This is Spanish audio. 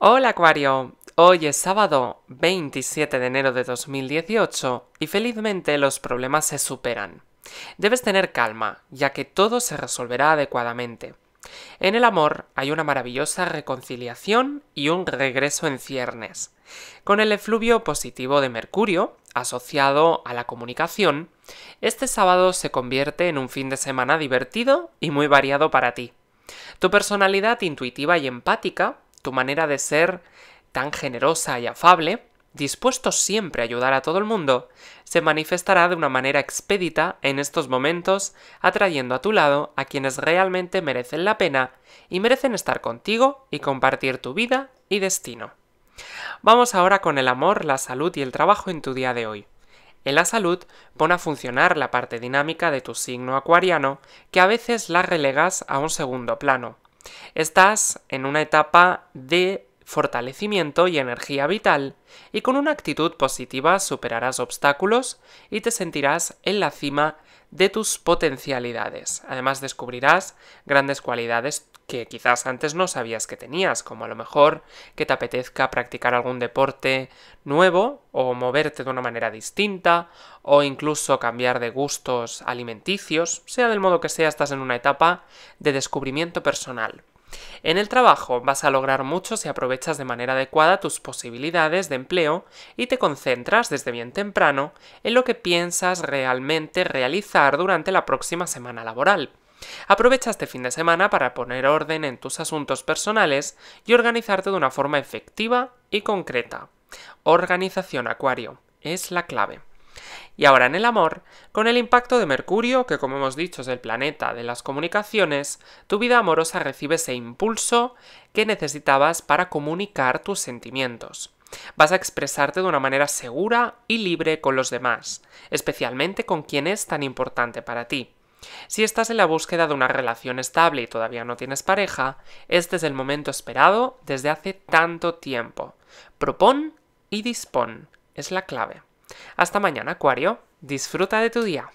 Hola Acuario, hoy es sábado 27 de enero de 2018 y felizmente los problemas se superan. Debes tener calma, ya que todo se resolverá adecuadamente. En el amor hay una maravillosa reconciliación y un regreso en ciernes. Con el efluvio positivo de Mercurio, asociado a la comunicación, este sábado se convierte en un fin de semana divertido y muy variado para ti. Tu personalidad intuitiva y empática tu manera de ser tan generosa y afable, dispuesto siempre a ayudar a todo el mundo, se manifestará de una manera expedita en estos momentos, atrayendo a tu lado a quienes realmente merecen la pena y merecen estar contigo y compartir tu vida y destino. Vamos ahora con el amor, la salud y el trabajo en tu día de hoy. En la salud pone a funcionar la parte dinámica de tu signo acuariano, que a veces la relegas a un segundo plano, Estás en una etapa de fortalecimiento y energía vital, y con una actitud positiva superarás obstáculos y te sentirás en la cima de tus potencialidades. Además descubrirás grandes cualidades que quizás antes no sabías que tenías, como a lo mejor que te apetezca practicar algún deporte nuevo o moverte de una manera distinta o incluso cambiar de gustos alimenticios, sea del modo que sea, estás en una etapa de descubrimiento personal. En el trabajo vas a lograr mucho si aprovechas de manera adecuada tus posibilidades de empleo y te concentras desde bien temprano en lo que piensas realmente realizar durante la próxima semana laboral. Aprovecha este fin de semana para poner orden en tus asuntos personales y organizarte de una forma efectiva y concreta. Organización Acuario es la clave y ahora en el amor, con el impacto de Mercurio, que como hemos dicho es el planeta de las comunicaciones, tu vida amorosa recibe ese impulso que necesitabas para comunicar tus sentimientos. Vas a expresarte de una manera segura y libre con los demás, especialmente con quien es tan importante para ti. Si estás en la búsqueda de una relación estable y todavía no tienes pareja, este es el momento esperado desde hace tanto tiempo. Propón y dispón es la clave. Hasta mañana, Acuario. Disfruta de tu día.